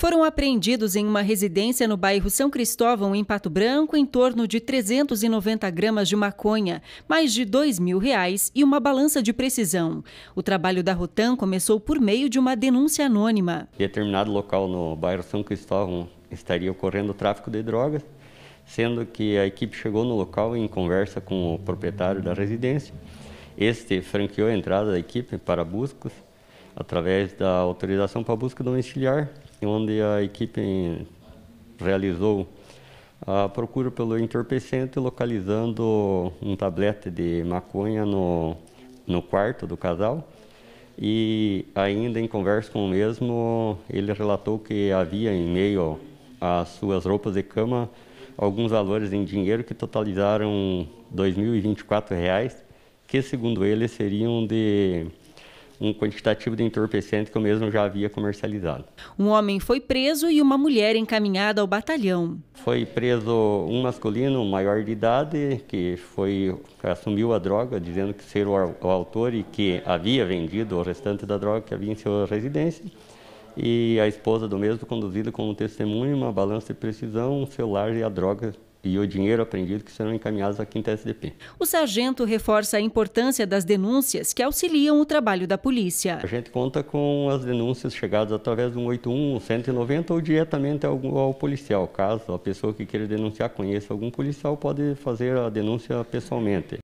Foram apreendidos em uma residência no bairro São Cristóvão, em Pato Branco, em torno de 390 gramas de maconha, mais de 2 mil reais e uma balança de precisão. O trabalho da Rotan começou por meio de uma denúncia anônima. Em determinado local no bairro São Cristóvão estaria ocorrendo tráfico de drogas, sendo que a equipe chegou no local em conversa com o proprietário da residência. Este franqueou a entrada da equipe para buscas através da autorização para busca domiciliar, onde a equipe realizou a procura pelo entorpecente, localizando um tablete de maconha no, no quarto do casal. E ainda em conversa com o mesmo, ele relatou que havia em meio às suas roupas de cama alguns valores em dinheiro que totalizaram R$ 2.024, reais, que segundo ele seriam de um quantitativo de entorpecente que eu mesmo já havia comercializado. Um homem foi preso e uma mulher encaminhada ao batalhão. Foi preso um masculino maior de idade que foi assumiu a droga, dizendo que ser o, o autor e que havia vendido o restante da droga que havia em sua residência e a esposa do mesmo conduzida como testemunha, uma balança de precisão, um celular e a droga e o dinheiro apreendido que serão encaminhados à quinta SDP. O sargento reforça a importância das denúncias que auxiliam o trabalho da polícia. A gente conta com as denúncias chegadas através do 181, 190 ou diretamente ao, ao policial. Caso a pessoa que queira denunciar conheça algum policial, pode fazer a denúncia pessoalmente.